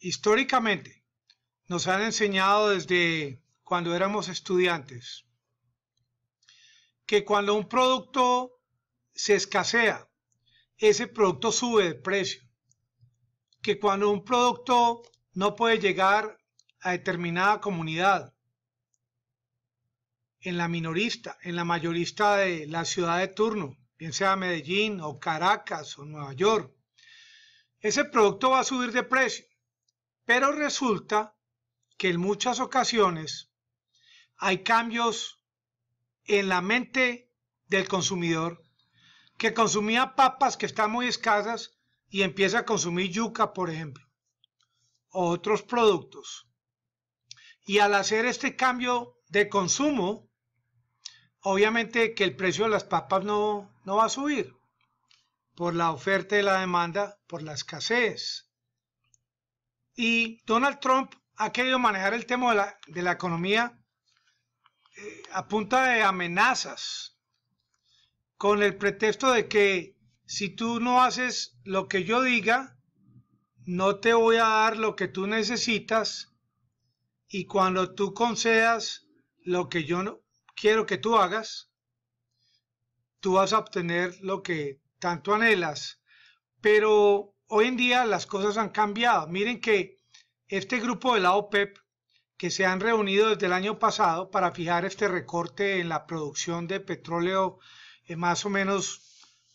Históricamente, nos han enseñado desde cuando éramos estudiantes que cuando un producto se escasea, ese producto sube de precio. Que cuando un producto no puede llegar a determinada comunidad, en la minorista, en la mayorista de la ciudad de turno, bien sea Medellín o Caracas o Nueva York, ese producto va a subir de precio. Pero resulta que en muchas ocasiones hay cambios en la mente del consumidor que consumía papas que están muy escasas y empieza a consumir yuca, por ejemplo, o otros productos. Y al hacer este cambio de consumo, obviamente que el precio de las papas no, no va a subir por la oferta y la demanda, por la escasez. Y Donald Trump ha querido manejar el tema de la, economía eh, a punta de amenazas, con el pretexto de que si tú no haces lo que yo diga, no te voy a dar lo que tú necesitas y cuando tú concedas lo que yo no, quiero que tú hagas, tú vas a obtener lo que tanto anhelas. Pero hoy en día las cosas han cambiado. Miren que este grupo de la OPEP, e que se han reunido desde el año pasado para fijar este recorte en la producción de petróleo en más o menos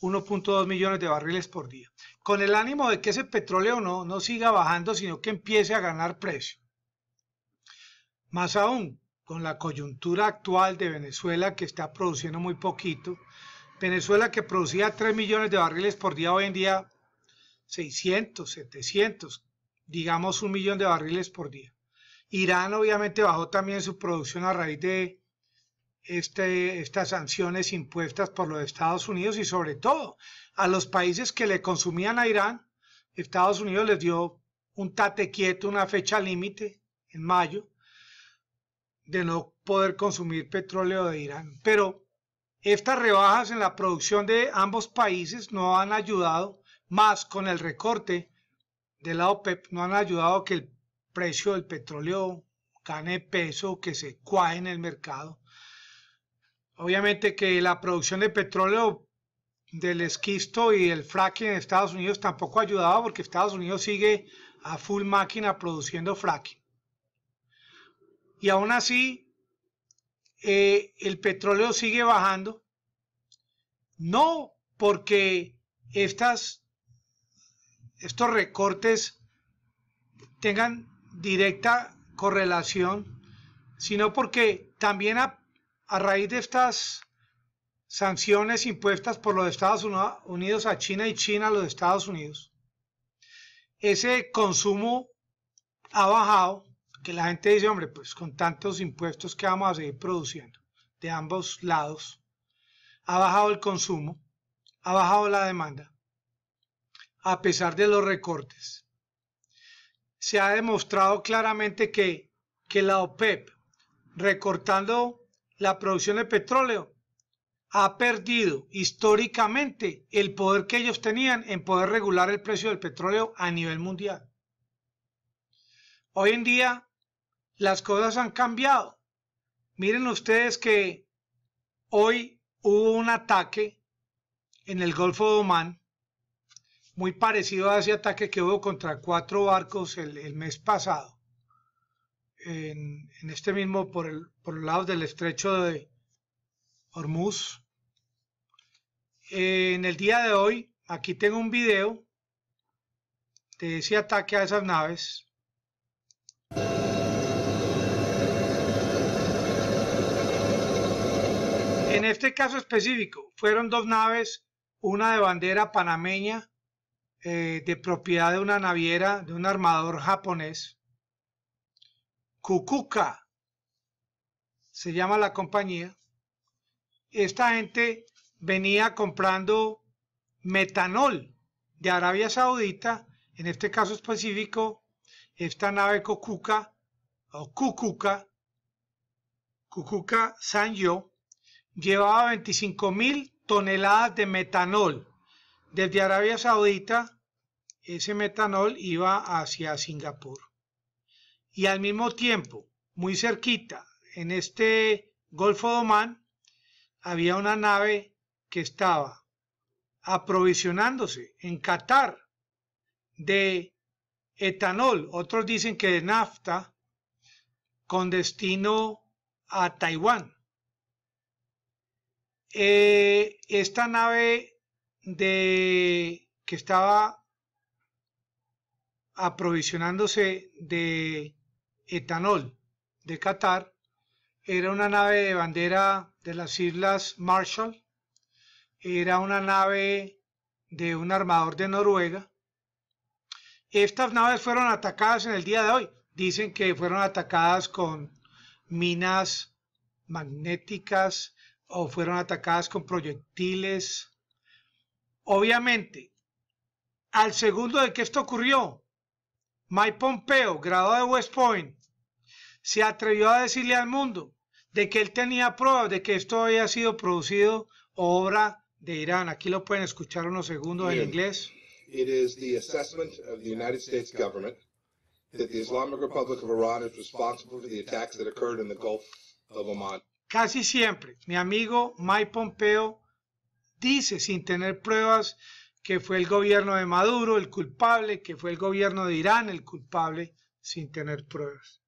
1.2 millones de barriles por día, con el ánimo de que ese petróleo no, no siga bajando, sino que empiece a ganar precio. Más aún, con la coyuntura actual de Venezuela que está produciendo muy poquito, Venezuela que producía 3 millones de barriles por día hoy en día 600, 700, digamos un millón de barriles por día. Irán obviamente bajó también su producción a raíz de este, estas sanciones impuestas por los Estados Unidos y sobre todo a los países que le consumían a Irán. Estados Unidos les dio un tate quieto, una fecha límite en mayo de no poder consumir petróleo de Irán. Pero estas rebajas en la producción de ambos países no han ayudado más con el recorte de la OPEP e no han ayudado que el precio del petróleo gane peso, que se cuaje en el mercado. Obviamente que la producción de petróleo del esquisto y el fracking en Estados Unidos tampoco ha ayudado porque Estados Unidos sigue a full máquina produciendo fracking. Y aún así, eh, el petróleo sigue bajando. No porque estas estos recortes tengan directa correlación, sino porque también a, raíz de estas sanciones impuestas por los Estados Unidos a China y China a los Estados Unidos, ese consumo ha bajado, que la gente dice, hombre, pues con tantos impuestos que vamos a seguir produciendo de ambos lados, ha bajado el consumo, ha bajado la demanda a pesar de los recortes. Se ha demostrado claramente que, que la OPEP, recortando la producción de petróleo, ha perdido históricamente el poder que ellos tenían en poder regular el precio del petróleo a nivel mundial. Hoy en día las cosas han cambiado. Miren ustedes que hoy hubo un ataque en el Golfo de Omán muy parecido a ese ataque que hubo contra cuatro barcos el, mes pasado, en, este mismo por el, por el lado del estrecho de Hormuz. En el día de hoy, aquí tengo un video de ese ataque a esas naves. En este caso específico, fueron dos naves, una de bandera panameña eh, de propiedad de una naviera de un armador japonés. Kukuka se llama la compañía. Esta gente venía comprando metanol de Arabia Saudita, en este caso específico, esta nave Kukuka o Kukuka, Kukuka Sanyo, llevaba 25 mil toneladas de metanol desde Arabia Saudita, ese metanol iba hacia Singapur. Y al mismo tiempo, muy cerquita, en este Golfo de Omán, había una nave que estaba aprovisionándose en Qatar de etanol, otros dicen que de nafta, con destino a Taiwán. Eh, esta nave de que estaba aprovisionándose de etanol de Qatar era una nave de bandera de las Islas Marshall, era una nave de un armador de Noruega. Estas naves fueron atacadas en el día de hoy. Dicen que fueron atacadas con minas magnéticas o fueron atacadas con proyectiles Obviamente, al segundo de que esto ocurrió, Mike Pompeo, graduado de West Point, se atrevió a decirle al mundo de que él tenía pruebas de que esto había sido producido obra de Irán. Aquí lo pueden escuchar unos segundos en inglés. It is the assessment of the United States government that the Islamic Republic of Iran is responsible for the attacks that occurred in the Gulf of Casi siempre, mi amigo Mike Pompeo dice sin tener pruebas que fue el gobierno de Maduro el culpable, que fue el gobierno de Irán el culpable, sin tener pruebas.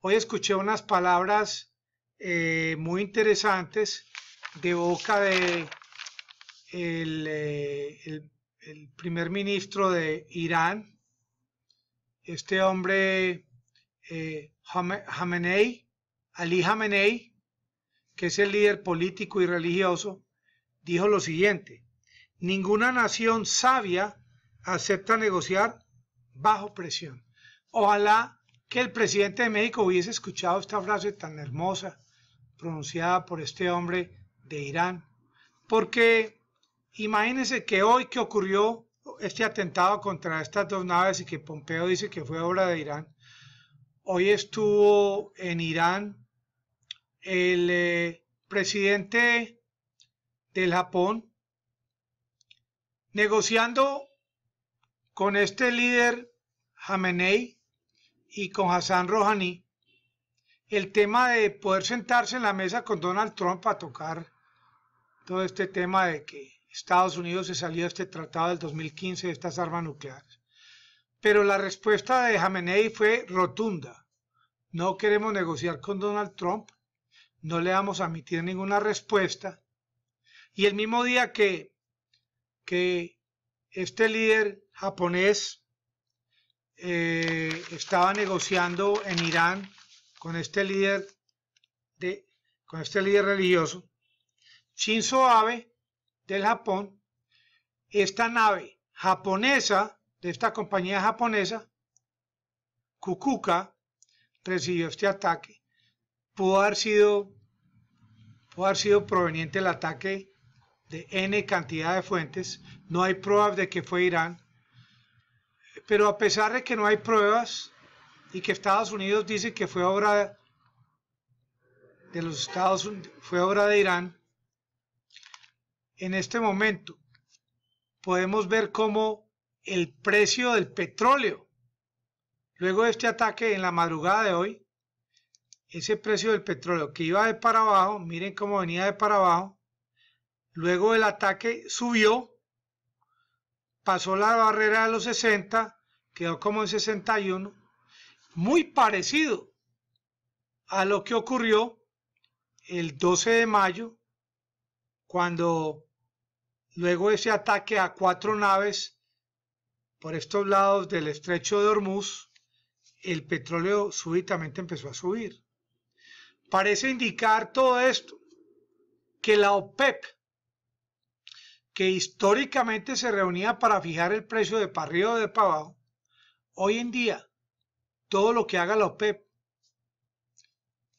Hoy escuché unas palabras eh, muy interesantes de boca de eh, el, el, primer ministro de Irán, este hombre eh, Hamenei, Ali Hamenei, que es el líder político y religioso, dijo lo siguiente, ninguna nación sabia acepta negociar bajo presión. Ojalá que el presidente de México hubiese escuchado esta frase tan hermosa pronunciada por este hombre de Irán, porque imagínense que hoy que ocurrió este atentado contra estas dos naves y que Pompeo dice que fue obra de Irán, hoy estuvo en Irán el eh, presidente del Japón, negociando con este líder Jamenei y con Hassan Rouhani el tema de poder sentarse en la mesa con Donald Trump a tocar todo este tema de que Estados Unidos se salió de este tratado del 2015 de estas armas nucleares. Pero la respuesta de Jamenei fue rotunda. No queremos negociar con Donald Trump, no le vamos a emitir ninguna respuesta y el mismo día que, que este líder japonés eh, estaba negociando en Irán con este líder de, con este líder religioso, Shinzo Abe del Japón, esta nave japonesa de esta compañía japonesa, Kukuka, recibió este ataque. Pudo haber sido, haber sido proveniente del ataque de N cantidad de fuentes, no hay pruebas de que fue Irán, pero a pesar de que no hay pruebas y que Estados Unidos dice que fue obra de los Estados Unidos, fue obra de Irán, en este momento podemos ver cómo el precio del petróleo, luego de este ataque en la madrugada de hoy, ese precio del petróleo que iba de para abajo, miren cómo venía de para abajo, Luego el ataque subió, pasó la barrera de los 60, quedó como en 61, muy parecido a lo que ocurrió el 12 de mayo, cuando luego ese ataque a cuatro naves por estos lados del estrecho de Hormuz, el petróleo súbitamente empezó a subir. Parece indicar todo esto que la OPEP que históricamente se reunía para fijar el precio de para de pavado, hoy en día todo lo que haga la OPEP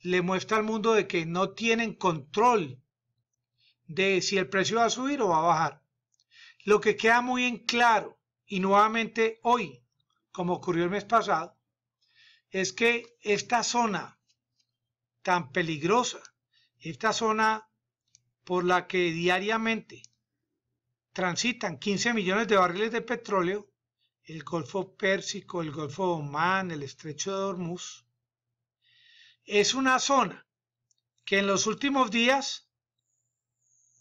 le muestra al mundo de que no tienen control de si el precio va a subir o va a bajar. Lo que queda muy en claro, y nuevamente hoy, como ocurrió el mes pasado, es que esta zona tan peligrosa, esta zona por la que diariamente transitan 15 millones de barriles de petróleo, el Golfo Pérsico, el Golfo de Omán, el Estrecho de Hormuz, es una zona que en los últimos días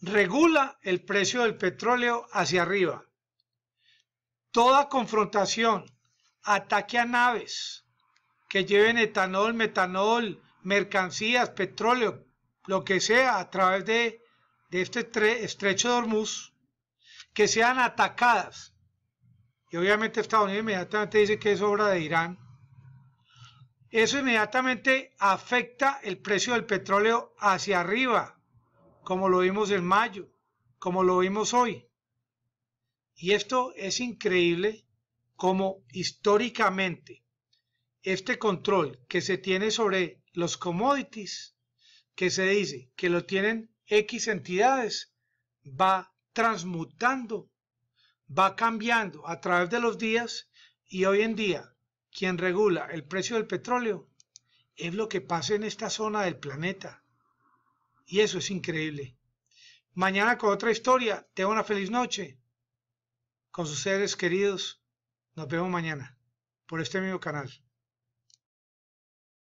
regula el precio del petróleo hacia arriba. Toda confrontación, ataque a naves que lleven etanol, metanol, mercancías, petróleo, lo que sea, a través de, este estrecho de Hormuz, que sean atacadas. Y obviamente Estados Unidos inmediatamente dice que es obra de Irán. Eso inmediatamente afecta el precio del petróleo hacia arriba, como lo vimos en mayo, como lo vimos hoy. Y esto es increíble como históricamente este control que se tiene sobre los commodities, que se dice que lo tienen X entidades, va transmutando, va cambiando a través de los días y hoy en día quien regula el precio del petróleo es lo que pasa en esta zona del planeta. Y eso es increíble. Mañana con otra historia. Tenga una feliz noche. Con sus seres queridos. Nos vemos mañana por este mismo canal.